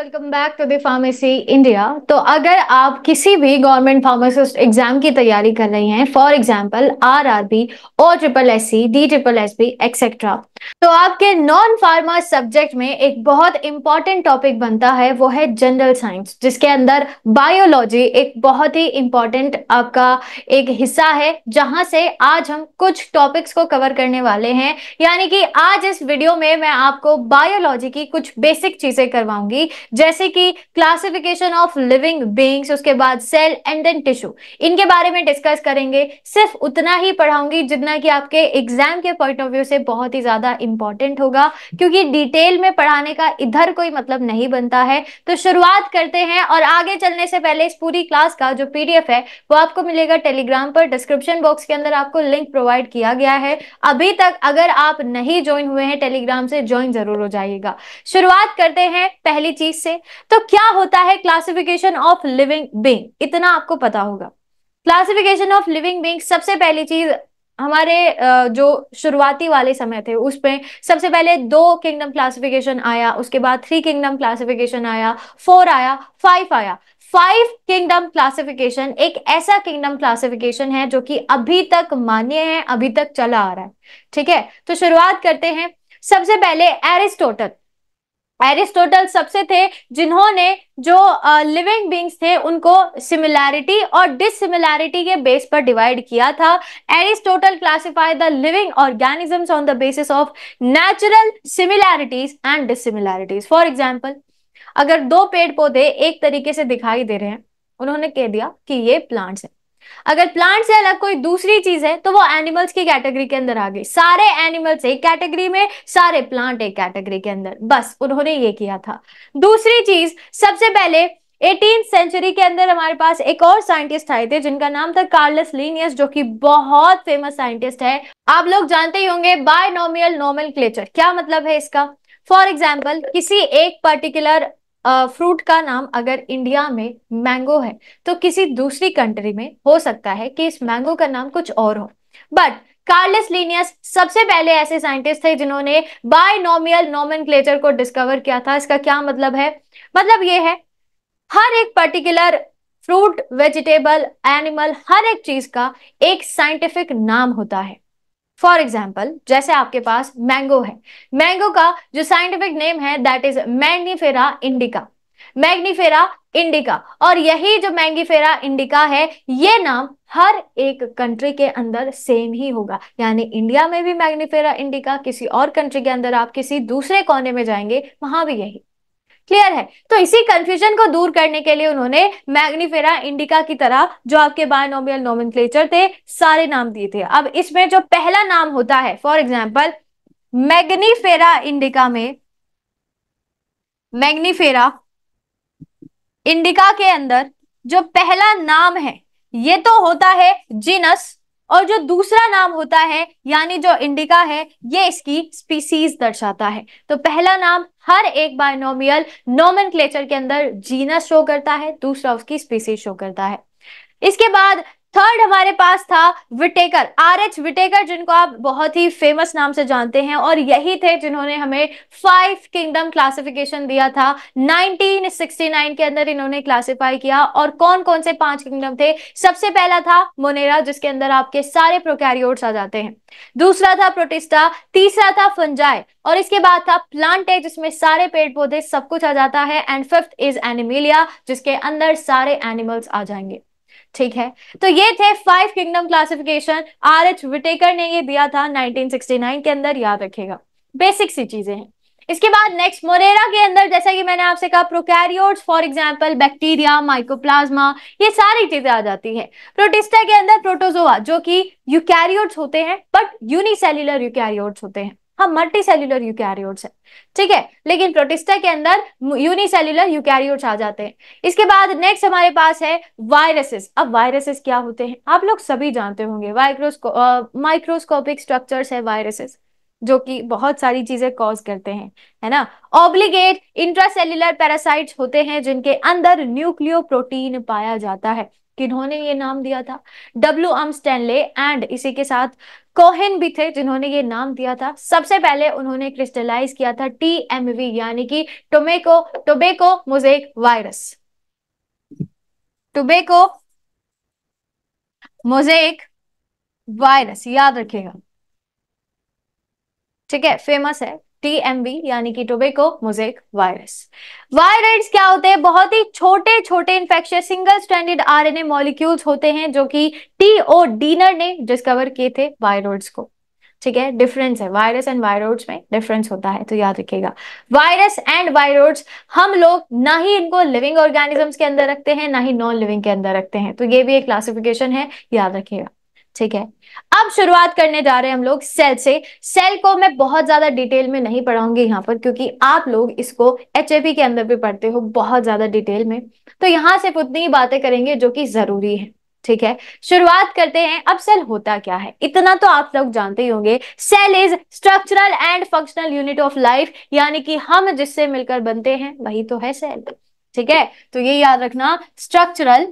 Welcome back to the pharmacy India तो अगर आप किसी भी गवर्नमेंट फार्मासिस्ट एग्जाम की तैयारी कर रहे हैं फॉर एग्जांपल आरआरबी और triple S C D triple S B etcetera तो आपके नॉन फार्मा सब्जेक्ट में एक बहुत इंपॉर्टेंट टॉपिक बनता है वो है जनरल साइंस जिसके अंदर बायोलॉजी एक बहुत ही इंपॉर्टेंट आपका एक हिस्सा है जहां से आज हम कुछ टॉपिक्स को कवर करने वाले हैं यानी कि आज इस वीडियो में मैं आपको बायोलॉजी की कुछ बेसिक चीजें करवाऊंगी जैसे कि क्लासिफिकेशन ऑफ लिविंग बींग्स उसके बाद सेल एंड देन टिश्यू इनके बारे में डिस्कस करेंगे सिर्फ उतना ही पढ़ाऊंगी जितना कि आपके एग्जाम के पॉइंट ऑफ व्यू से बहुत ही ज्यादा इंपॉर्टेंट होगा क्योंकि डिटेल में पढ़ाने का इधर कोई मतलब नहीं बनता है तो शुरुआत करते हैं और आगे चलने से पहले इस पूरी क्लास का जो पीडीएफ है वो आपको मिलेगा टेलीग्राम पर डिस्क्रिप्शन बॉक्स के अंदर आपको लिंक प्रोवाइड किया गया है अभी तक अगर आप नहीं ज्वाइन हुए हैं टेलीग्राम से ज्वाइन जरूर हो जाइएगा शुरुआत करते हैं पहली चीज से तो क्या होता है क्लासिफिकेशन ऑफ लिविंग बींग इतना आपको पता होगा क्लासिफिकेशन ऑफ लिविंग बींग सबसे पहली चीज हमारे जो शुरुआती वाले समय थे उसमें सबसे पहले दो किंगडम क्लासिफिकेशन आया उसके बाद थ्री किंगडम क्लासिफिकेशन आया फोर आया फाइव आया फाइव किंगडम क्लासिफिकेशन एक ऐसा किंगडम क्लासिफिकेशन है जो कि अभी तक मान्य है अभी तक चला आ रहा है ठीक है तो शुरुआत करते हैं सबसे पहले एरिस्टोटल एरिस्टोटल सबसे थे जिन्होंने जो लिविंग uh, बींग्स थे उनको सिमिलैरिटी और डिसिमिलैरिटी के बेस पर डिवाइड किया था Aristotle classify the living organisms on the basis of natural similarities and dissimilarities for example अगर दो पेड़ पौधे एक तरीके से दिखाई दे रहे हैं उन्होंने कह दिया कि ये प्लांट्स हैं अगर प्लांट से अलग कोई दूसरी चीज है तो वो एनिमल्स की कैटेगरी के अंदर आ गई सारे एनिमल्स एक कैटेगरी में सारे प्लांट एक कैटेगरी के अंदर बस उन्होंने ये किया था दूसरी चीज सबसे पहले एटीन सेंचुरी के अंदर हमारे पास एक और साइंटिस्ट आए थे जिनका नाम था कार्लस लीनियस जो कि बहुत फेमस साइंटिस्ट है आप लोग जानते ही होंगे बायनोमियल नॉर्मल क्लेचर क्या मतलब है इसका फॉर एग्जाम्पल किसी एक पर्टिकुलर फ्रूट का नाम अगर इंडिया में मैंगो है तो किसी दूसरी कंट्री में हो सकता है कि इस मैंगो का नाम कुछ और हो बट कार्लस लीनियस सबसे पहले ऐसे साइंटिस्ट थे जिन्होंने बायनोमियल नोमेनक्लेचर को डिस्कवर किया था इसका क्या मतलब है मतलब ये है हर एक पर्टिकुलर फ्रूट वेजिटेबल एनिमल हर एक चीज का एक साइंटिफिक नाम होता है फॉर एग्जाम्पल जैसे आपके पास मैंगो है मैंगो का जो साइंटिफिक नेम है that is Mangifera indica Mangifera indica और यही जो मैंगीफेरा इंडिका है ये नाम हर एक कंट्री के अंदर सेम ही होगा यानी इंडिया में भी मैग्नीफेरा इंडिका किसी और कंट्री के अंदर आप किसी दूसरे कोने में जाएंगे वहां भी यही क्लियर है तो इसी कंफ्यूजन को दूर करने के लिए उन्होंने मैग्निफेरा इंडिका की तरह जो आपके बायोनोमियल नोमिनक्लेचर थे सारे नाम दिए थे अब इसमें जो पहला नाम होता है फॉर एग्जाम्पल मैग्निफेरा इंडिका में मैग्निफेरा इंडिका के अंदर जो पहला नाम है ये तो होता है जीनस और जो दूसरा नाम होता है यानी जो इंडिका है ये इसकी स्पीसीज दर्शाता है तो पहला नाम हर एक बायनोमियल नोमन के अंदर जीनस शो करता है दूसरा उसकी स्पीसीज शो करता है इसके बाद थर्ड हमारे पास था विटेकर आर एच विटेकर जिनको आप बहुत ही फेमस नाम से जानते हैं और यही थे जिन्होंने हमें फाइव किंगडम क्लासिफिकेशन दिया था 1969 के अंदर इन्होंने क्लासिफाई किया और कौन कौन से पांच किंगडम थे सबसे पहला था मोनेरा जिसके अंदर आपके सारे प्रोकैरियोट्स आ जाते हैं दूसरा था प्रोटिस्टा तीसरा था फंजाई और इसके बाद था प्लांटे जिसमें सारे पेड़ पौधे सब कुछ आ जाता है एंड फिफ्थ इज एनिमिलिया जिसके अंदर सारे एनिमल्स आ जाएंगे ठीक है तो ये थे five kingdom classification R H Whittaker ने ये दिया था 1969 के अंदर याद रखेगा बेसिक सी चीजें हैं इसके बाद नेक्स्ट मोरेरा के अंदर जैसा कि मैंने आपसे कहा prokaryotes for example bacteria mycoplasma ये सारी चीजें आ जाती हैं प्रोटिस्टा के अंदर प्रोटोजोआ जो कि यूकैरियोट्स होते हैं बट यूनिसेल्युलर यूकैरियोट्स होते हैं हाँ मल्टी सेल्यूलर यूकैरियोट्स है ठीक है लेकिन प्रोटिस्टा के अंदर यूनिसेल्यूलर यूकैरियोट्स आ जाते हैं इसके बाद नेक्स्ट हमारे पास है वायरसेस अब वायरसेस क्या होते हैं आप लोग सभी जानते होंगे माइक्रोस्कोपिक स्ट्रक्चर्स है वायरसेस जो कि बहुत सारी चीजें कॉज करते हैं है ना ऑब्लिगेट इंट्रासेल्युलर पैरासाइट्स होते हैं जिनके अंदर न्यूक्लियो प्रोटीन पाया जाता है किन्होंने ये नाम दिया था डब्ल्यू एम स्टैनले एंड इसी के साथ कोहेन भी थे जिन्होंने ये नाम दिया था सबसे पहले उन्होंने क्रिस्टलाइज किया था टीएमवी यानी कि tobacco tobacco mosaic virus tobacco mosaic virus याद रखिएगा ठीक है फेमस है टीएमवी यानी कि टोबेको मोजेक वायरस वायरस क्या होते हैं बहुत ही छोटे छोटे infection single standard RNA molecules होते हैं जो कि टी ओ डीनर ने डिस्कवर किए थे वायरोड्स को ठीक है डिफरेंस है वायरस एंड वायरोड्स में डिफरेंस होता है तो याद रखिएगा वायरस एंड वायरोड्स हम लोग ना ही इनको लिविंग ऑर्गेनिजम्स के अंदर रखते हैं ना ही नॉन लिविंग के अंदर रखते हैं तो ये भी एक क्लासिफिकेशन है याद रखिएगा ठीक है अब शुरुआत करने जा रहे हैं हम लोग सेल से सेल को मैं बहुत ज्यादा डिटेल में नहीं पढ़ाऊंगी यहाँ पर क्योंकि आप लोग इसको एच के अंदर भी पढ़ते हो बहुत ज्यादा डिटेल में तो यहाँ सिर्फ उतनी ही बातें करेंगे जो कि जरूरी है ठीक है शुरुआत करते हैं अब सेल होता क्या है इतना तो आप लोग जानते ही होंगे cell is structural and functional unit of life यानी कि हम जिससे मिलकर बनते हैं वही तो है सेल ठीक है तो ये याद रखना structural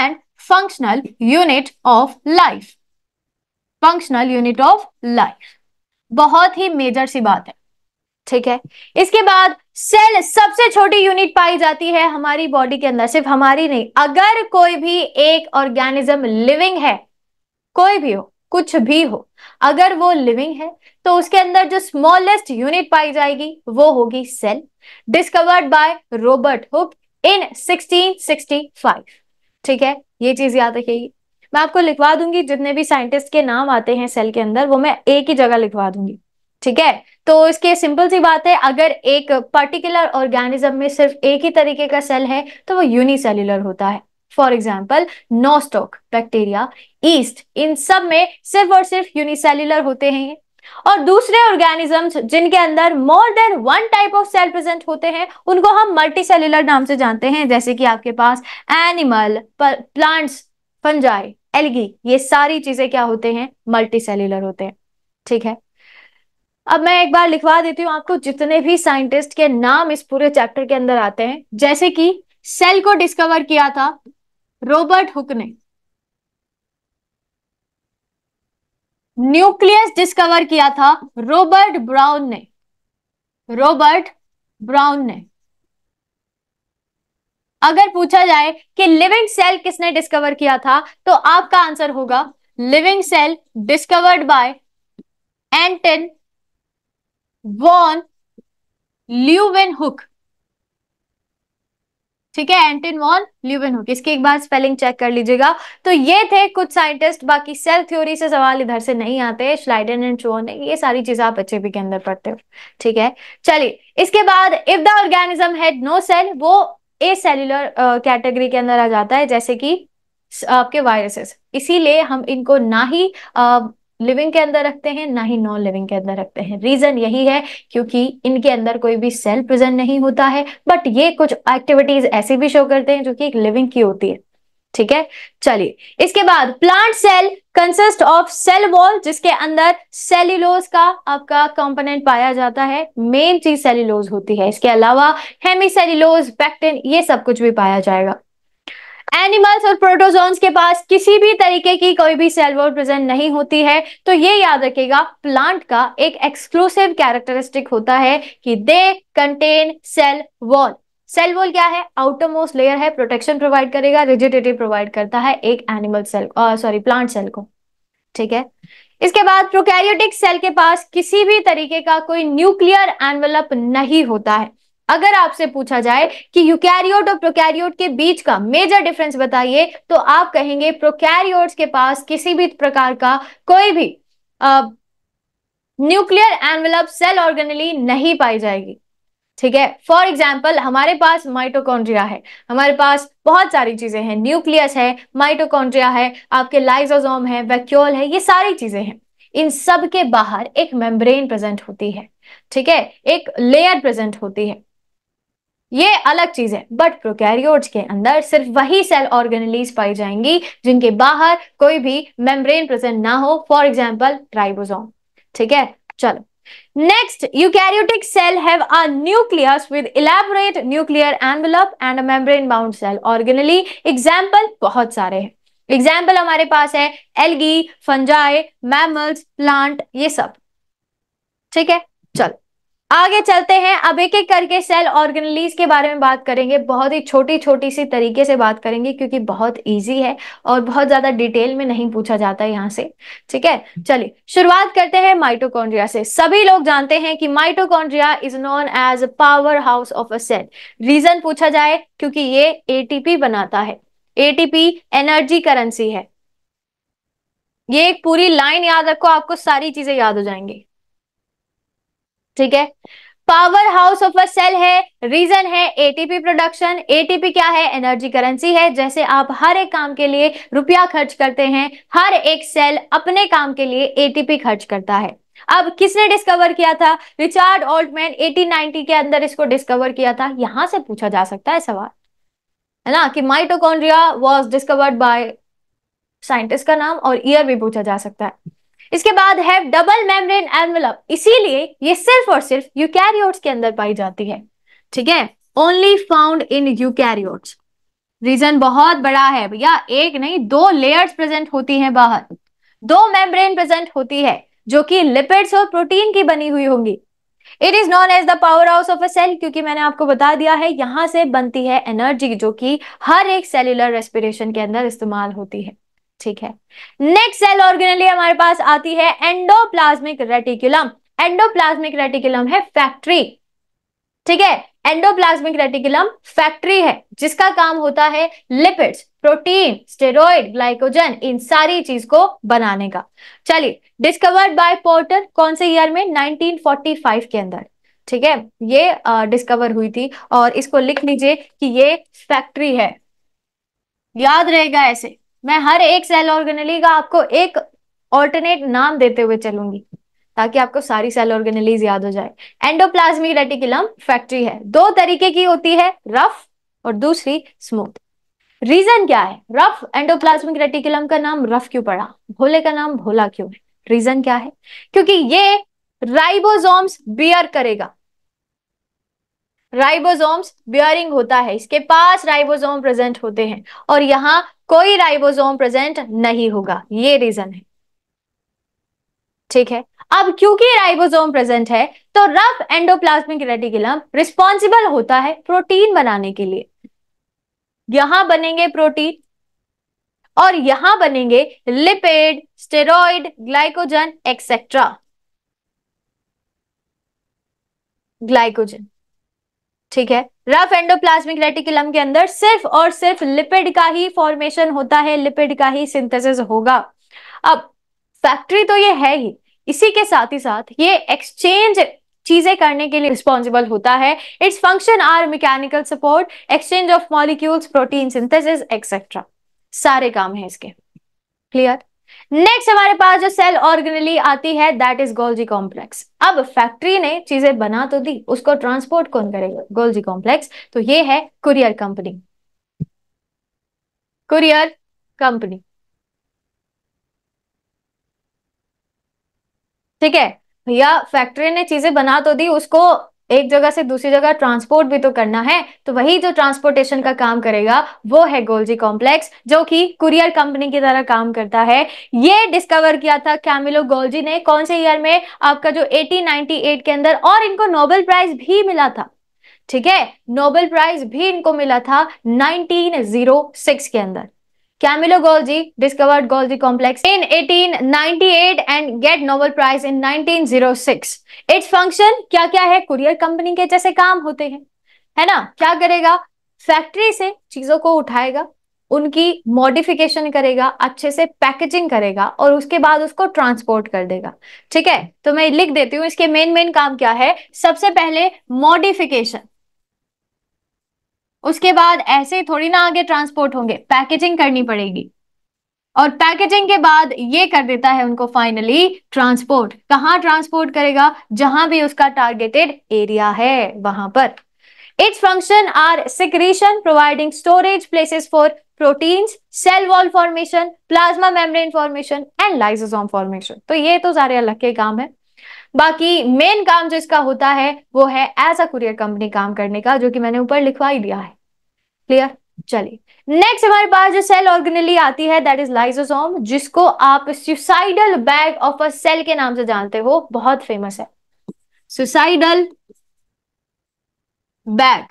and functional unit of life functional unit of life बहुत ही मेजर सी बात है ठीक है इसके बाद सेल सबसे छोटी यूनिट पाई जाती है हमारी बॉडी के अंदर सिर्फ हमारी नहीं अगर कोई भी एक ऑर्गेनिज्म लिविंग है कोई भी हो कुछ भी हो अगर वो लिविंग है तो उसके अंदर जो स्मॉलेस्ट यूनिट पाई जाएगी वो होगी cell discovered by Robert Hooke in 1665 ठीक है ये चीज याद रखेगी मैं आपको लिखवा दूंगी जितने भी साइंटिस्ट के नाम आते हैं सेल के अंदर वो मैं एक ही जगह लिखवा दूंगी ठीक है तो इसके सिंपल सी बात है अगर एक पर्टिकुलर ऑर्गेनिज्म में सिर्फ एक ही तरीके का सेल है तो वो यूनिसेल्युलर होता है for example Nostoc bacteria yeast इन सब में सिर्फ और सिर्फ यूनिसेल्युलर होते हैं और दूसरे ऑर्गेनिजम्स जिनके अंदर more than one type of cell present होते हैं उनको हम मल्टी सेल्युलर नाम से जानते हैं जैसे कि आपके पास एनिमल प्लांट्स फंजाई एलगी ये सारी चीजें क्या होते हैं मल्टी सेल्युलर होते हैं ठीक है अब मैं एक बार लिखवा देती हूँ आपको जितने भी साइंटिस्ट के नाम इस पूरे चैप्टर के अंदर आते हैं जैसे कि सेल को डिस्कवर किया था रोबर्ट हुक ने न्यूक्लियस डिस्कवर किया था रॉबर्ट ब्राउन ने रॉबर्ट ब्राउन ने अगर पूछा जाए कि लिविंग सेल किसने डिस्कवर किया था तो आपका आंसर होगा living cell discovered by Anton von Leeuwenhoek ठीक है एंटन वॉन ल्यूबिन हुक इसकी एक बार स्पेलिंग चेक कर लीजिएगा तो ये थे कुछ साइंटिस्ट बाकी सेल थ्योरी से सवाल इधर से नहीं आते स्लाइडन एंड चोन ये सारी चीजें आप अच्छे भी के अंदर पढ़ते हो ठीक है चलिए इसके बाद if the organism had no cell वो ए सेल्यूलर कैटेगरी के अंदर आ जाता है जैसे कि आपके वायरसेस इसीलिए हम इनको ना ही uh, लिविंग के अंदर रखते हैं ना ही नॉन लिविंग के अंदर रखते हैं रीजन यही है क्योंकि इनके अंदर कोई भी सेल प्रेजेंट नहीं होता है बट ये कुछ एक्टिविटीज ऐसी भी शो करते हैं जो कि एक लिविंग की होती है ठीक है चलिए इसके बाद plant cell consist of cell wall जिसके अंदर सेल्यूलोज का आपका कंपोनेंट पाया जाता है मेन चीज सेल्यूलोज होती है इसके अलावा हेमी सेल्यूलोज पैक्टिन ये सब कुछ भी पाया जाएगा एनिमल्स और प्रोटोजोन्स के पास किसी भी तरीके की कोई भी सेल वॉल प्रेजेंट नहीं होती है तो ये याद रखेगा प्लांट का एक एक्सक्लूसिव कैरेक्टरिस्टिक होता है कि they contain cell wall cell wall क्या है आउटरमोस्ट लेयर है प्रोटेक्शन प्रोवाइड करेगा रिजिडिटी प्रोवाइड करता है एक animal cell sorry plant cell को ठीक है इसके बाद प्रोकैरियोटिक सेल के पास किसी भी तरीके का कोई न्यूक्लियर एनवलप नहीं होता है अगर आपसे पूछा जाए कि यूकैरियोट और प्रोकैरियोट के बीच का मेजर डिफरेंस बताइए तो आप कहेंगे प्रोकैरियोट्स के पास किसी भी प्रकार का कोई भी न्यूक्लियर एनवेलप सेल ऑर्गेनली नहीं पाई जाएगी ठीक है फॉर एग्जाम्पल हमारे पास माइटोकॉन्ड्रिया है हमारे पास बहुत सारी चीजें हैं न्यूक्लियस है माइटोकॉन्ड्रिया है आपके लाइजोजोम है वैक्यूल है ये सारी चीजें हैं इन सब के बाहर एक मेम्ब्रेन प्रेजेंट होती है ठीक है एक लेयर प्रेजेंट होती है ये अलग चीज है बट प्रोकैरियोट्स के अंदर सिर्फ वही सेल ऑर्गेनलीज पाई जाएंगी जिनके बाहर कोई भी मेम्ब्रेन प्रेजेंट ना हो फॉर एग्जाम्पल ट्राइबोजोम ठीक है चलो next eukaryotic cell have a nucleus with elaborate nuclear envelope and a membrane bound cell organelle example बहुत सारे हैं एग्जाम्पल हमारे पास है एलगी फंजाई मैमल्स प्लांट ये सब ठीक है चलो आगे चलते हैं अब एक एक करके सेल ऑर्गेनलीज के बारे में बात करेंगे बहुत ही छोटी छोटी सी तरीके से बात करेंगे क्योंकि बहुत इजी है और बहुत ज्यादा डिटेल में नहीं पूछा जाता है यहाँ से ठीक है चलिए शुरुआत करते हैं माइटोकॉन्ड्रिया से सभी लोग जानते हैं कि mitochondria is known as power house of a cell reason पूछा जाए क्योंकि ये ए बनाता है एटीपी एनर्जी करेंसी है ये एक पूरी लाइन याद रखो आपको सारी चीजें याद हो जाएंगी ठीक है power house of a cell है रीजन है एटीपी प्रोडक्शन एटीपी क्या है एनर्जी करेंसी है जैसे आप हर एक काम के लिए रुपया खर्च करते हैं हर एक सेल अपने काम के लिए एटीपी खर्च करता है अब किसने डिस्कवर किया था रिचार्ड ऑल्टमैन 1890 के अंदर इसको डिस्कवर किया था यहां से पूछा जा सकता है सवाल है ना कि mitochondria was discovered by scientist का नाम और ईयर भी पूछा जा सकता है इसके बाद है डबल मेम्ब्रेन एनवेलप इसीलिए ये सिर्फ और सिर्फ यूकैरियोट्स के अंदर पाई जाती है ठीक है only found in eukaryotes reason बहुत बड़ा है भैया एक नहीं दो लेयर्स प्रेजेंट होती हैं बाहर दो मेम्ब्रेन प्रेजेंट होती है जो कि लिपिड्स और प्रोटीन की बनी हुई होंगी it is known as the power house of a cell क्योंकि मैंने आपको बता दिया है यहां से बनती है एनर्जी जो कि हर एक सेल्युलर रेस्पिरेशन के अंदर इस्तेमाल होती है ठीक है नेक्स्ट सेल ऑर्गेनली हमारे पास आती है एंडोप्लाज्मिक रेटिकुलम एंडोप्लाज्मिक रेटिकुलम है फैक्ट्री ठीक है एंडोप्लाज्मिक रेटिकुलम फैक्ट्री है जिसका काम होता है लिपिड्स प्रोटीन स्टेरॉइड ग्लाइकोजन इन सारी चीज को बनाने का चलिए डिस्कवर्ड बाय पोर्टर कौन से ईयर में 1945 के अंदर ठीक है ये डिस्कवर हुई थी और इसको लिख लीजिए कि ये फैक्ट्री है याद रहेगा ऐसे मैं हर एक सेल ऑर्गेनली का आपको एक ऑल्टरनेट नाम देते हुए चलूंगी ताकि आपको सारी सेल ऑर्गेनलीज याद हो जाए एंडोप्लाज्मिक रेटिकुलम फैक्ट्री है दो तरीके की होती है रफ और दूसरी स्मूथ रीजन क्या है रफ एंडोप्लाज्मिक रेटिकुलम का नाम रफ क्यों पड़ा भोले का नाम भोला क्यों है रीजन क्या है क्योंकि ये राइबोसोम्स बियर करेगा राइबोसोम्स बियरिंग होता है इसके पास राइबोसोम प्रेजेंट होते हैं और यहां कोई राइबोसोम प्रेजेंट नहीं होगा ये रीजन है ठीक है अब क्योंकि राइबोसोम प्रेजेंट है तो रफ एंडोप्लाज्मिक रेटिकुलम रिस्पॉन्सिबल होता है प्रोटीन बनाने के लिए यहां बनेंगे प्रोटीन और यहां बनेंगे lipid steroid glycogen etcetera glycogen ठीक है रफ एंडोप्लाज्मिक रेटिकुलम के अंदर सिर्फ और सिर्फ लिपिड का ही फॉर्मेशन होता है लिपिड का ही सिंथेसिस होगा अब फैक्ट्री तो ये है ही इसी के साथ ही साथ ये एक्सचेंज चीजें करने के लिए रिस्पॉन्सिबल होता है its function are mechanical support exchange of molecules protein synthesis etcetera सारे काम है इसके क्लियर नेक्स्ट हमारे पास जो सेल ऑर्गेनली आती है दैट इज गोल्जी कॉम्प्लेक्स अब फैक्ट्री ने चीजें बना तो दी उसको ट्रांसपोर्ट कौन करेगा गोल्जी कॉम्प्लेक्स तो ये है कुरियर कंपनी कुरियर कंपनी ठीक है भैया फैक्ट्री ने चीजें बना तो दी उसको एक जगह से दूसरी जगह ट्रांसपोर्ट भी तो करना है तो वही जो ट्रांसपोर्टेशन का काम करेगा वो है गोल्जी कॉम्प्लेक्स जो कि कुरियर कंपनी की तरह काम करता है ये डिस्कवर किया था कैमिलो गोल्जी ने कौन से ईयर में आपका जो 1898 के अंदर और इनको नोबेल प्राइज भी मिला था ठीक है नोबेल प्राइज भी इनको मिला था नाइनटीन oh के अंदर Camillo Golgi discovered Golgi complex in 1898 and get Nobel prize in 1906. Its function क्या oh क्या है कुरियर कंपनी के जैसे काम होते हैं है ना क्या करेगा फैक्ट्री से चीजों को उठाएगा उनकी मॉडिफिकेशन करेगा अच्छे से पैकेजिंग करेगा और उसके बाद उसको ट्रांसपोर्ट कर देगा ठीक है तो मैं लिख देती हूँ इसके मेन मेन काम क्या है सबसे पहले मॉडिफिकेशन उसके बाद ऐसे थोड़ी ना आगे ट्रांसपोर्ट होंगे पैकेजिंग करनी पड़ेगी और पैकेजिंग के बाद ये कर देता है उनको फाइनली ट्रांसपोर्ट कहाँ ट्रांसपोर्ट करेगा जहां भी उसका टारगेटेड एरिया है वहां पर its function are secretion providing storage places for proteins cell wall formation plasma membrane formation and lysosome formation तो ये तो सारे अलग के काम है बाकी मेन काम जो इसका होता है वो है एज अ कुरियर कंपनी काम करने का जो कि मैंने ऊपर लिखवा ही दिया है क्लियर चलिए नेक्स्ट हमारे पास जो सेल ऑर्गेनली आती है दैट इज लाइजोसोम जिसको आप suicidal bag of a cell के नाम से जानते हो बहुत फेमस है सुसाइडल बैग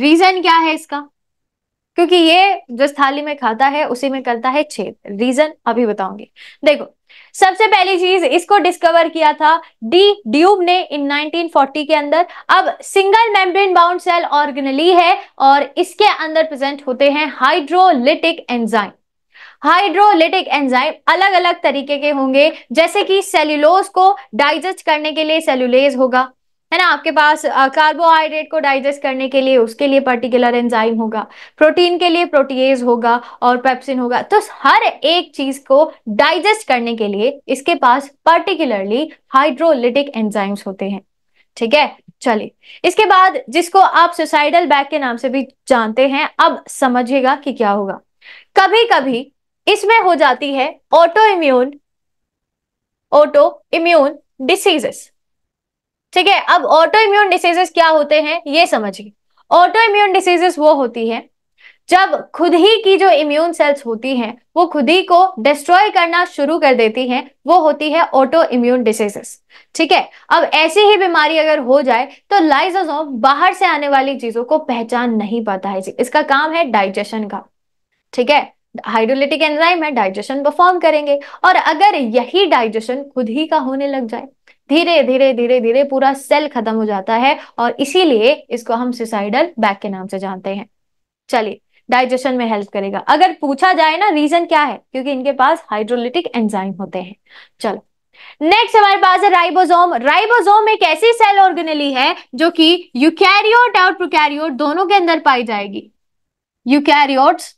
रीजन क्या है इसका क्योंकि ये जिस थाली में खाता है उसी में करता है छेद रीजन अभी बताऊंगी देखो सबसे पहली चीज इसको डिस्कवर किया था डी ड्यूब ने इन 1940 के अंदर अब single membrane bound cell organelle है और इसके अंदर प्रेजेंट होते हैं हाइड्रोलिटिक एंजाइम हाइड्रोलिटिक एंजाइम अलग अलग तरीके के होंगे जैसे कि सेल्यूलोज को डाइजेस्ट करने के लिए सेल्यूलेज होगा है ना आपके पास कार्बोहाइड्रेट को डाइजेस्ट करने के लिए उसके लिए पर्टिकुलर एंजाइम होगा प्रोटीन के लिए प्रोटीज होगा और पेप्सिन होगा तो हर एक चीज को डाइजेस्ट करने के लिए इसके पास पर्टिकुलरली हाइड्रोलिटिक एंजाइम्स होते हैं ठीक है चलिए इसके बाद जिसको आप सुसाइडल बैग के नाम से भी जानते हैं अब समझिएगा कि क्या होगा कभी कभी इसमें हो जाती है autoimmune autoimmune diseases ठीक है अब ऑटो इम्यून डिसीजेस क्या होते हैं ये समझिए ऑटो इम्यून डिसीजेस वो होती है जब खुद ही की जो इम्यून सेल्स होती हैं वो खुद ही को डिस्ट्रॉय करना शुरू कर देती हैं वो होती है ऑटो इम्यून डिसीजेस ठीक है अब ऐसी ही बीमारी अगर हो जाए तो लाइजोजोम बाहर से आने वाली चीजों को पहचान नहीं पाता है इसका काम है डाइजेशन का ठीक है हाइड्रोलिटिक एंजाइम है डाइजेशन परफॉर्म करेंगे और अगर यही डाइजेशन खुद ही का होने लग जाए धीरे धीरे धीरे धीरे पूरा सेल खत्म हो जाता है और इसीलिए इसको हम सुसाइडल बैग के नाम से जानते हैं चलिए डाइजेशन में हेल्प करेगा अगर पूछा जाए ना रीजन क्या है क्योंकि इनके पास हाइड्रोलिटिक एंजाइम होते हैं चलो नेक्स्ट हमारे पास है राइबोसोम राइबोसोम एक ऐसी सेल ऑर्गेनली है जो कि यूकैरियोट और प्रोकैरियोट दोनों के अंदर पाई जाएगी यूकैरियोट्स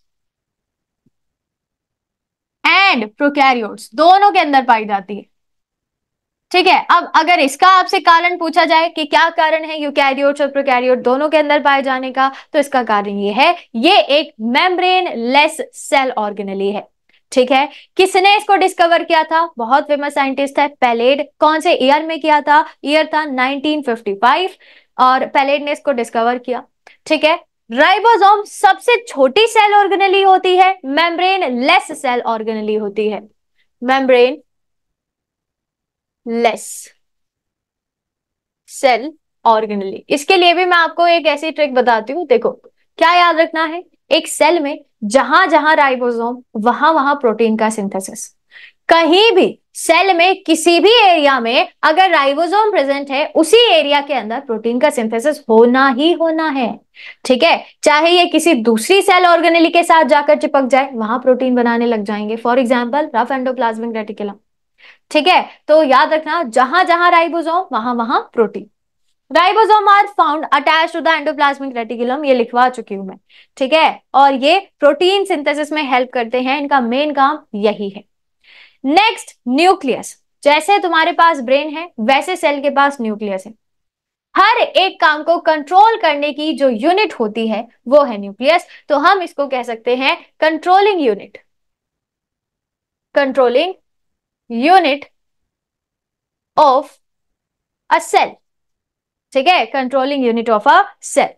एंड प्रोकैरियोट्स दोनों के अंदर पाई जाती है ठीक है अब अगर इसका आपसे कारण पूछा जाए कि क्या कारण है यूकैरियोट्स और प्रोकैरियोट दोनों के अंदर पाए जाने का तो इसका कारण ये है ये एक मेम्ब्रेन लेस सेल ऑर्गेनली है ठीक है किसने इसको डिस्कवर किया था बहुत फेमस साइंटिस्ट है पैलेड कौन से ईयर में किया था ईयर था 1955 और पैलेड ने इसको डिस्कवर किया ठीक है राइबोसोम सबसे छोटी सेल ऑर्गेनली होती है मेम्ब्रेन लेस सेल ऑर्गेनली होती है मेम्ब्रेन लेस सेल ऑर्गेनली इसके लिए भी मैं आपको एक ऐसी ट्रिक बताती हूं देखो क्या याद रखना है एक सेल में जहां जहां राइबोसोम वहां वहां प्रोटीन का सिंथेसिस कहीं भी सेल में किसी भी एरिया में अगर राइबोसोम प्रेजेंट है उसी एरिया के अंदर प्रोटीन का सिंथेसिस होना ही होना है ठीक है चाहे ये किसी दूसरी सेल ऑर्गेनली के साथ जाकर चिपक जाए वहां प्रोटीन बनाने लग जाएंगे for example rough endoplasmic reticulum ठीक है तो याद रखना जहां जहां राइबोसोम वहां वहां protein ribosome are found attach to the endoplasmic reticulum ये लिखवा चुकी हूं मैं ठीक है और ये प्रोटीन सिंथेसिस में हेल्प करते हैं इनका मेन काम यही है नेक्स्ट न्यूक्लियस जैसे तुम्हारे पास ब्रेन है वैसे सेल के पास न्यूक्लियस है हर एक काम को कंट्रोल करने की जो यूनिट होती है वो है न्यूक्लियस तो हम इसको कह सकते हैं controlling unit controlling unit of a cell ठीक है controlling unit of a cell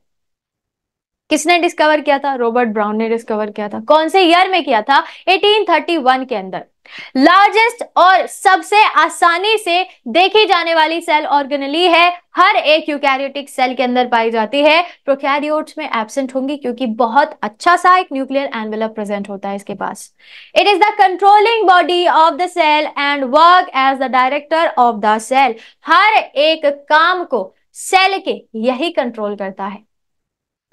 किसने डिस्कवर किया था रॉबर्ट ब्राउन ने डिस्कवर किया था कौन से ईयर में किया था 1831 के अंदर लार्जेस्ट और सबसे आसानी से देखी जाने वाली सेल ऑर्गेनली है हर एक यूकैरियोटिक सेल के अंदर पाई जाती है प्रोकैरियोट्स में एब्सेंट होंगी क्योंकि बहुत अच्छा सा एक न्यूक्लियर एनवेलप प्रेजेंट होता है इसके पास it is the controlling body of the cell and work as the director of the cell हर एक काम को सेल के यही कंट्रोल करता है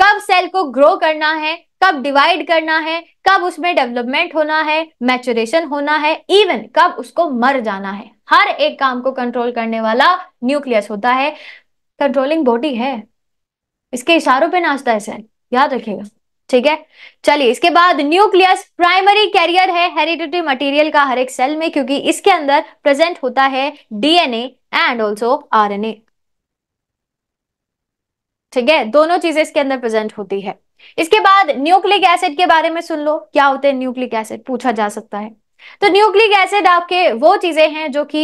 कब सेल को ग्रो करना है कब डिवाइड करना है कब उसमें डेवलपमेंट होना है मैचुरेशन होना है इवन कब उसको मर जाना है हर एक काम को कंट्रोल करने वाला न्यूक्लियस होता है कंट्रोलिंग बॉडी है इसके इशारों पे नाचता है सेल याद रखिएगा ठीक है चलिए इसके बाद न्यूक्लियस प्राइमरी कैरियर है हेरिडिटरी मटेरियल का हर एक सेल में क्योंकि इसके अंदर प्रेजेंट होता है डीएनए एंड ऑल्सो आरएनए ठीक है दोनों चीजें इसके अंदर प्रेजेंट होती है इसके बाद न्यूक्लिक एसिड के बारे में सुन लो क्या होते हैं न्यूक्लिक एसिड पूछा जा सकता है तो न्यूक्लिक एसिड आपके वो चीजें हैं जो कि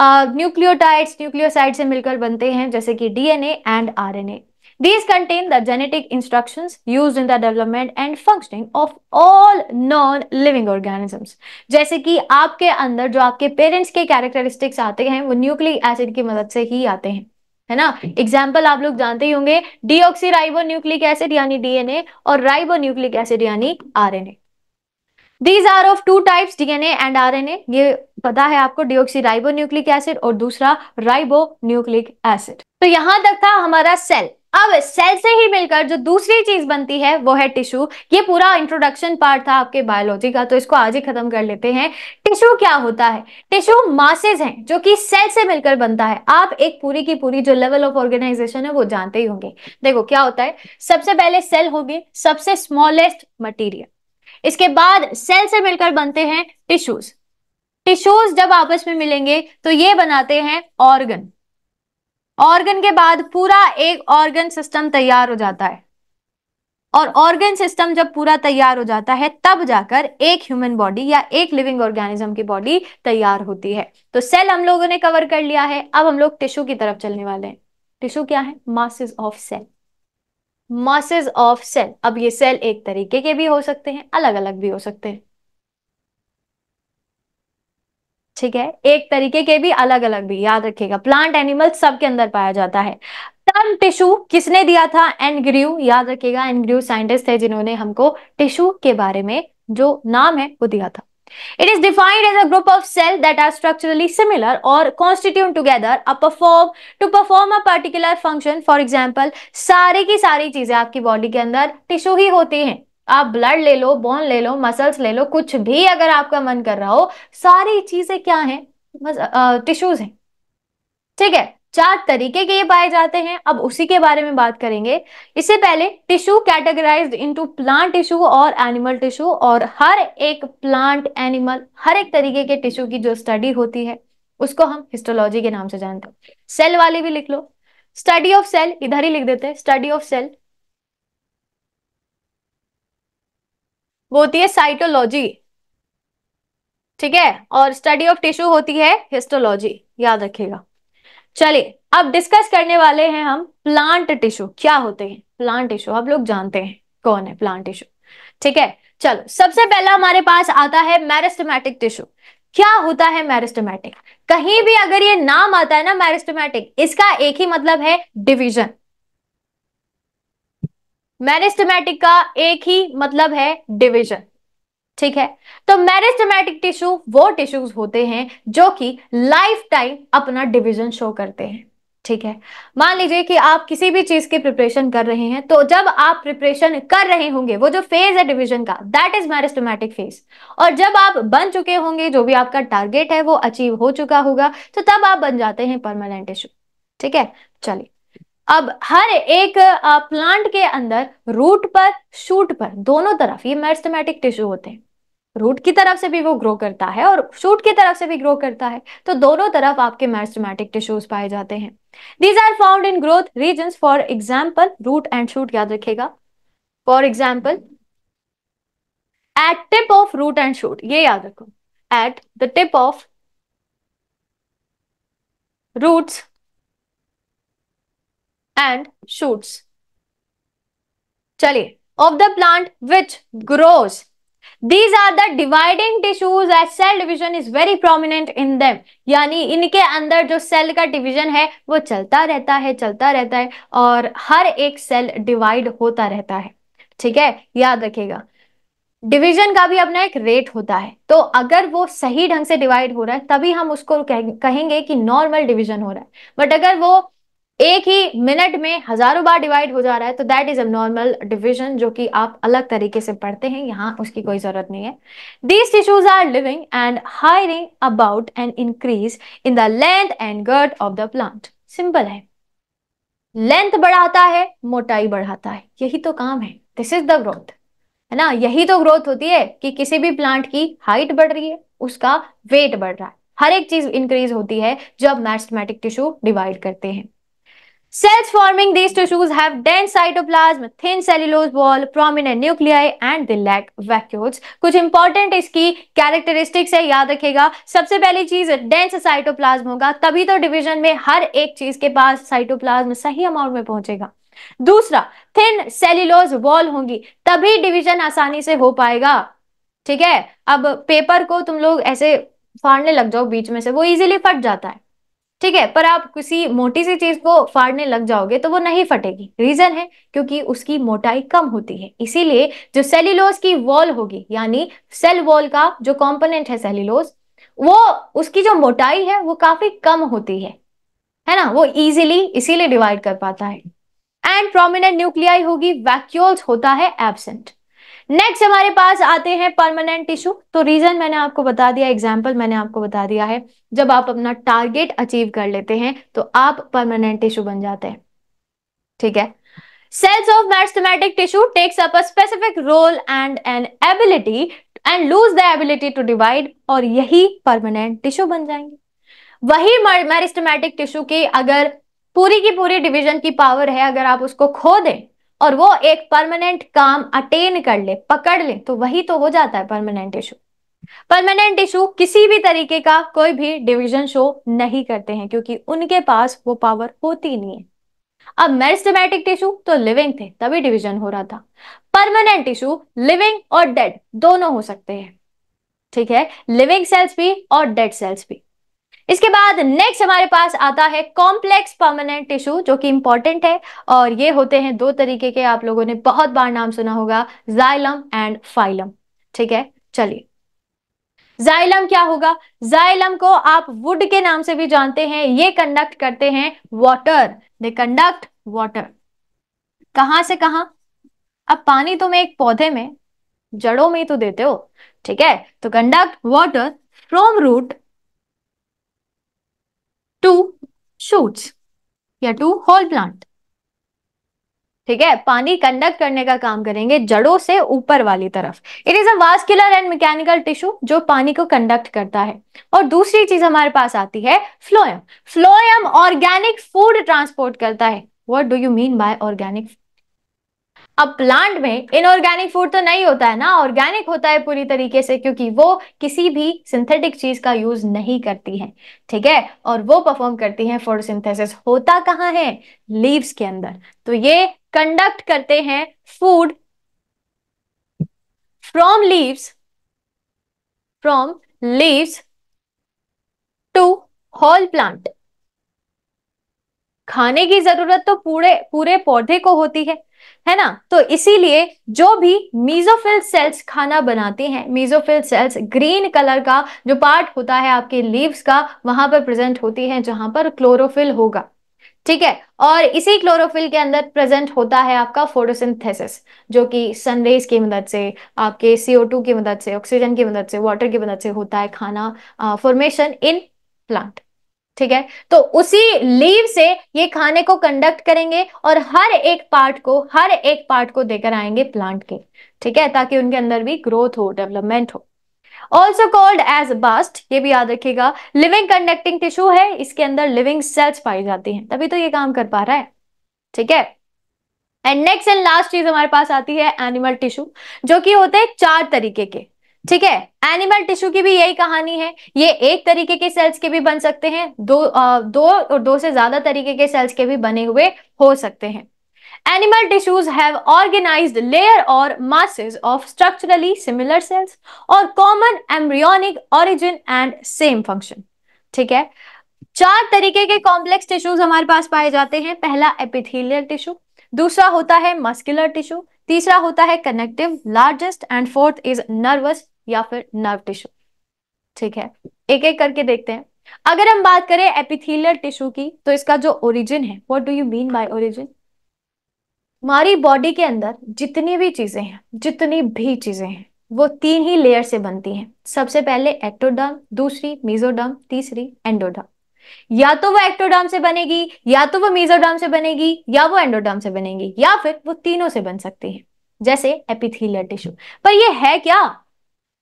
न्यूक्लियोटाइड्स न्यूक्लियोसाइड से मिलकर बनते हैं जैसे कि DNA and RNA these contain the genetic instruction use in the development and functioning of all non living organisms जैसे कि आपके अंदर जो आपके पेरेंट्स के कैरेक्टरिस्टिक्स आते हैं वो न्यूक्लिक एसिड की मदद से ही आते हैं है ना एग्जाम्पल आप लोग जानते ही होंगे डीऑक्सी राइबो न्यूक्लिक एसिड यानी डीएनए और राइबो न्यूक्लिक एसिड यानी RNA these are of two types DNA and RNA ये पता है आपको डीऑक्सी राइबो न्यूक्लिक एसिड और दूसरा राइबो न्यूक्लिक एसिड तो यहां तक था हमारा सेल अब सेल से ही मिलकर जो दूसरी चीज बनती है वो है टिश्यू ये पूरा इंट्रोडक्शन पार्ट था आपके बायोलॉजी का तो इसको आज ही खत्म कर लेते हैं टिश्यू क्या होता है टिश्यू मासेज हैं जो कि सेल से मिलकर बनता है आप एक पूरी की पूरी जो लेवल ऑफ ऑर्गेनाइजेशन है वो जानते ही होंगे देखो क्या होता है सबसे पहले सेल होगी सबसे स्मॉलेस्ट मटीरियल इसके बाद सेल से मिलकर बनते हैं टिश्यूज टिश्यूज जब आपस में मिलेंगे तो ये बनाते हैं ऑर्गन ऑर्गन के बाद पूरा एक ऑर्गन सिस्टम तैयार हो जाता है और ऑर्गन सिस्टम जब पूरा तैयार हो जाता है तब जाकर एक ह्यूमन बॉडी या एक लिविंग ऑर्गेनिज्म की बॉडी तैयार होती है तो सेल हम लोगों ने कवर कर लिया है अब हम लोग टिश्यू की तरफ चलने वाले हैं टिश्यू क्या है masses of cell masses of cell अब ये सेल एक तरीके के भी हो सकते हैं अलग अलग भी हो सकते हैं ठीक है एक तरीके के भी अलग अलग भी याद रखिएगा प्लांट एनिमल सबके अंदर पाया जाता है टर्म टिश्यू किसने दिया था एनग्रीव याद रखिएगा एनग्रीव साइंटिस्ट थे जिन्होंने हमको टिश्यू के बारे में जो नाम है वो दिया था it is defined as a group of cell that are structurally similar और constitute together a form to perform a particular function for example सारे की सारी चीजें आपकी बॉडी के अंदर टिश्यू ही होती हैं आप ब्लड ले लो बोन ले लो मसल्स ले लो कुछ भी अगर आपका मन कर रहा हो सारी चीजें क्या हैं टिश्यूज हैं ठीक है चार तरीके के ये पाए जाते हैं अब उसी के बारे में बात करेंगे इससे पहले tissue categorize into plant tissue और एनिमल टिश्यू और हर एक प्लांट एनिमल हर एक तरीके के टिश्यू की जो स्टडी होती है उसको हम हिस्टोलॉजी के नाम से जानते हैं सेल वाले भी लिख लो स्टडी ऑफ सेल इधर ही लिख देते हैं स्टडी ऑफ सेल वो होती है साइटोलॉजी ठीक है और स्टडी ऑफ टिश्यू होती है हिस्टोलॉजी याद रखिएगा चलिए अब डिस्कस करने वाले हैं हम प्लांट टिश्यू क्या होते हैं प्लांट टिश्यू आप लोग जानते हैं कौन है प्लांट टिश्यू ठीक है चलो सबसे पहला हमारे पास आता है मैरिस्टमैटिक टिश्यू क्या होता है मैरिस्टमैटिक कहीं भी अगर ये नाम आता है ना मैरिस्टमैटिक इसका एक ही मतलब है डिविजन मैरिस्टमैटिक का एक ही मतलब है डिविजन ठीक है तो मैरिस्टमैटिक टिश्यू वो टिश्यूज होते हैं जो कि लाइफ टाइम अपना डिविजन शो करते हैं ठीक है मान लीजिए कि आप किसी भी चीज की प्रिपरेशन कर रहे हैं तो जब आप प्रिपरेशन कर रहे होंगे वो जो फेज है डिवीजन का दैट इज मैरिस्टोमैटिक फेज और जब आप बन चुके होंगे जो भी आपका टारगेट है वो अचीव हो चुका होगा तो तब आप बन जाते हैं परमानेंट टिश्यू ठीक है चलिए अब हर एक प्लांट के अंदर रूट पर शूट पर दोनों तरफ ये मेरिस्टमेटिक टिश्यू होते हैं रूट की तरफ से भी वो ग्रो करता है और शूट की तरफ से भी ग्रो करता है तो दोनों तरफ आपके मेरिस्टमेटिक टिश्यूज पाए जाते हैं these are found in growth region for example root and shoot याद रखेगा for example at tip of root and shoot ये याद रखो at the tip of roots and shoots चलिए of the plant which grows these are the dividing tissues as cell division is very prominent in them यानी इनके अंदर जो cell का division है वो चलता रहता है चलता रहता है और हर एक सेल डिवाइड होता रहता है ठीक है याद रखेगा डिवीजन का भी अपना एक रेट होता है तो अगर वो सही ढंग से डिवाइड हो रहा है तभी हम उसको कहेंगे कि नॉर्मल डिवीजन हो रहा है बट अगर वो एक ही मिनट में हजारों बार डिवाइड हो जा रहा है तो दैट इज नॉर्मल डिविजन जो कि आप अलग तरीके से पढ़ते हैं यहाँ उसकी कोई जरूरत नहीं है these tissues are living and hiring about and increase in the length and girth of the plant simple है लेंथ बढ़ाता है मोटाई बढ़ाता है यही तो काम है दिस इज द ग्रोथ है ना यही तो ग्रोथ होती है कि किसी भी प्लांट की हाइट बढ़ रही है उसका वेट बढ़ रहा है हर एक चीज इंक्रीज होती है जब मैस्टमेटिक टिश्यू डिवाइड करते हैं Cells forming these tissues have dense cytoplasm, thin cellulose wall, prominent nuclei and they lack vacuoles. कुछ इंपॉर्टेंट इसकी कैरेक्टरिस्टिक्स है याद रखेगा सबसे पहली चीज डेंस साइटोप्लाज्म होगा तभी तो डिवीजन में हर एक चीज के पास साइटोप्लाज्म सही अमाउंट में पहुंचेगा दूसरा थिन सेल्यूलोज वॉल होंगी तभी डिवीजन आसानी से हो पाएगा ठीक है अब पेपर को तुम लोग ऐसे फाड़ने लग जाओ बीच में से वो इजीली फट जाता है ठीक है पर आप किसी मोटी सी चीज को फाड़ने लग जाओगे तो वो नहीं फटेगी रीजन है क्योंकि उसकी मोटाई कम होती है इसीलिए जो सेल्यूलोज की वॉल होगी यानी सेल वॉल का जो कॉम्पोनेंट है सेल्यूलोज वो उसकी जो मोटाई है वो काफी कम होती है है ना वो इजीली इसीलिए डिवाइड कर पाता है एंड प्रोमिनेंट न्यूक्लियाई होगी वैक्यूल्स होता है एबसेंट नेक्स्ट हमारे पास आते हैं परमानेंट टिश्यू तो रीजन मैंने आपको बता दिया एग्जाम्पल मैंने आपको बता दिया है जब आप अपना टारगेट अचीव कर लेते हैं तो आप परमानेंट टिश्यू बन जाते हैं ठीक है cells of mathematic tissue takes up specific role and an ability and lose the ability to divide और यही परमानेंट टिश्यू बन जाएंगे वही मैरिस्टमेटिक टिश्यू की अगर पूरी की पूरी डिवीजन की पावर है अगर आप उसको खो दें और वो एक परमानेंट काम अटेन कर ले पकड़ ले तो वही तो हो जाता है परमानेंट इशू परमानेंट इशू किसी भी तरीके का कोई भी डिवीजन शो नहीं करते हैं क्योंकि उनके पास वो पावर होती नहीं है अब मेरिस्टमेटिक टिश्यू तो लिविंग थे तभी डिवीजन हो रहा था परमानेंट टिश्यू लिविंग और डेड दोनों हो सकते हैं ठीक है लिविंग सेल्स भी और डेड सेल्स भी इसके बाद नेक्स्ट हमारे पास आता है कॉम्प्लेक्स परमानेंट टिश्यू जो कि इंपॉर्टेंट है और ये होते हैं दो तरीके के आप लोगों ने बहुत बार नाम सुना होगा जाइलम एंड फाइलम ठीक है चलिए जाइलम क्या होगा जाइलम को आप वुड के नाम से भी जानते हैं ये कंडक्ट करते हैं वॉटर दे कंडक्ट वॉटर कहां से कहा अब पानी तुम तो एक पौधे में जड़ों में ही तो देते हो ठीक है तो conduct water from root to shoots या टू होल प्लांट ठीक है पानी कंडक्ट करने का काम करेंगे जड़ों से ऊपर वाली तरफ it is a vascular and mechanical tissue जो पानी को कंडक्ट करता है और दूसरी चीज हमारे पास आती है phloem phloem organic food transport करता है what do you mean by organic अब प्लांट में इनऑर्गेनिक फूड तो नहीं होता है ना ऑर्गेनिक होता है पूरी तरीके से क्योंकि वो किसी भी सिंथेटिक चीज का यूज नहीं करती है ठीक है और वो परफॉर्म करती है फोटोसिंथेसिस होता कहाँ है लीव्स के अंदर तो ये कंडक्ट करते हैं food from leaves from leaves to whole plant खाने की जरूरत तो पूरे पूरे पौधे को होती है है ना तो इसीलिए जो भी मीजोफिल सेल्स खाना बनाती हैं मीजोफिल सेल्स ग्रीन कलर का जो पार्ट होता है आपके लीव्स का वहां पर प्रेजेंट होती है जहां पर क्लोरोफिल होगा ठीक है और इसी क्लोरोफिल के अंदर प्रेजेंट होता है आपका फोटोसिंथेसिस जो कि सनरेज की मदद से आपके टू की मदद से ऑक्सीजन की मदद से वाटर की मदद से होता है खाना फॉर्मेशन इन प्लांट ठीक है तो उसी लीव से ये खाने को कंडक्ट करेंगे और हर एक पार्ट को हर एक पार्ट को देकर आएंगे प्लांट के ठीक है ताकि उनके अंदर भी ग्रोथ हो डेवलपमेंट हो ऑल्सो कॉल्ड एज बास्ट ये भी याद रखिएगा लिविंग कंडक्टिंग टिश्यू है इसके अंदर लिविंग सेल्स पाई जाती हैं तभी तो ये काम कर पा रहा है ठीक है एंड नेक्स्ट एंड लास्ट चीज हमारे पास आती है एनिमल टिश्यू जो कि होते हैं चार तरीके के ठीक है एनिमल टिश्यू की भी यही कहानी है ये एक तरीके के सेल्स के भी बन सकते हैं दो आ, दो और दो से ज्यादा तरीके के सेल्स के भी बने हुए हो सकते हैं animal tissues have organize layer और masses of structurally similar cells और common embryonic origin and same function ठीक है चार तरीके के कॉम्प्लेक्स टिश्यूज हमारे पास पाए जाते हैं पहला एपिथेलियल टिश्यू दूसरा होता है मस्कुलर टिश्यू तीसरा होता है connective largest and fourth is nervous या फिर नर्व टिश्यू ठीक है एक एक करके देखते हैं अगर हम बात करें एपिथेलियल टिश्यू की तो इसका जो ओरिजिन है what do you mean by origin हमारी बॉडी के अंदर जितनी भी चीजें हैं जितनी भी चीजें हैं वो तीन ही लेयर से बनती हैं सबसे पहले एक्टोडर्म दूसरी मीजोडर्म तीसरी एंडोडर्म या तो वो एक्टोडर्म से बनेगी या तो वो मीजोडर्म से बनेगी या वो एंडोडर्म से बनेगी या फिर वो तीनों से बन सकती है जैसे एपिथेलियल टिश्यू पर ये है क्या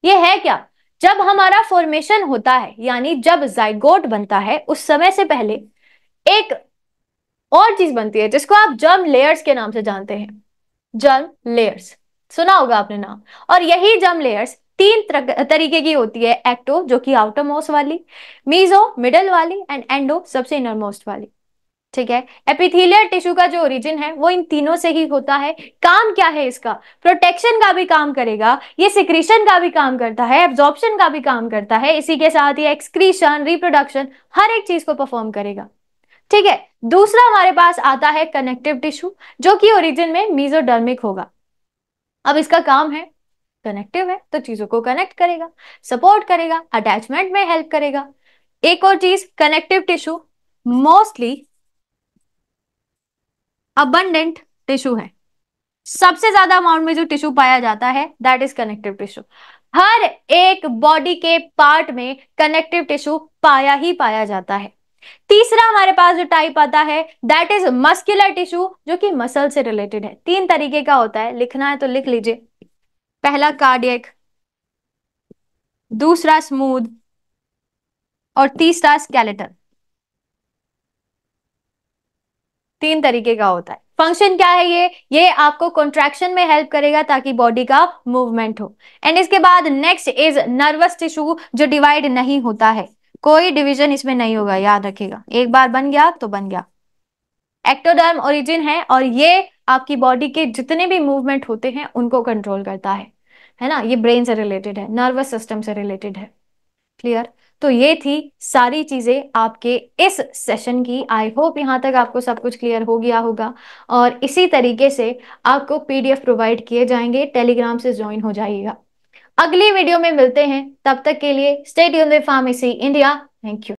ये है क्या जब हमारा फॉर्मेशन होता है यानी जब जाइगोट बनता है उस समय से पहले एक और चीज बनती है जिसको आप जर्म लेयर्स के नाम से जानते हैं जर्म लेयर्स सुना होगा आपने नाम और यही जर्म लेयर्स तीन तरीके की होती है एक्टो जो कि आउटर मोस्ट वाली मीजो मिडल वाली एंड एंडो सबसे इनर मोस्ट वाली ठीक है एपिथेलियल टिश्यू का जो ओरिजिन है वो इन तीनों से ही होता है काम क्या है इसका प्रोटेक्शन का भी काम करेगा ये सिक्रीशन का भी काम करता है एब्जॉर्प्शन का भी काम करता है इसी के साथ ये एक्सक्रीशन रिप्रोडक्शन हर एक चीज को परफॉर्म करेगा ठीक है दूसरा हमारे पास आता है कनेक्टिव टिश्यू जो कि ओरिजिन में मीजोडर्मिक होगा अब इसका काम है कनेक्टिव है तो चीजों को कनेक्ट करेगा सपोर्ट करेगा अटैचमेंट में हेल्प करेगा एक और चीज connective tissue mostly abundant tissue है सबसे ज्यादा अमाउंट में जो टिश्यू पाया जाता है दैट इज कनेक्टिव टिश्यू हर एक बॉडी के पार्ट में कनेक्टिव टिश्यू पाया ही पाया जाता है तीसरा हमारे पास जो टाइप आता है दैट इज मस्कुलर टिश्यू जो कि मसल से रिलेटेड है तीन तरीके का होता है लिखना है तो लिख लीजिए पहला कार्डियक दूसरा स्मूथ और तीसरा स्केलेटन तीन तरीके का होता है फंक्शन क्या है ये ये आपको कॉन्ट्रैक्शन में हेल्प करेगा ताकि बॉडी का मूवमेंट हो एंड इसके बाद नेक्स्ट इज नर्वस टिश्यू जो डिवाइड नहीं होता है कोई डिविजन इसमें नहीं होगा याद रखेगा एक बार बन गया तो बन गया एक्टोडर्म ओरिजिन है और ये आपकी बॉडी के जितने भी मूवमेंट होते हैं उनको कंट्रोल करता है है ना ये ब्रेन से रिलेटेड है नर्वस सिस्टम से रिलेटेड है क्लियर तो ये थी सारी चीजें आपके इस सेशन की आई होप यहाँ तक आपको सब कुछ क्लियर हो गया होगा और इसी तरीके से आपको पीडीएफ प्रोवाइड किए जाएंगे टेलीग्राम से ज्वाइन हो जाइएगा अगली वीडियो में मिलते हैं तब तक के लिए स्टेट यून फार्मेसी इंडिया थैंक यू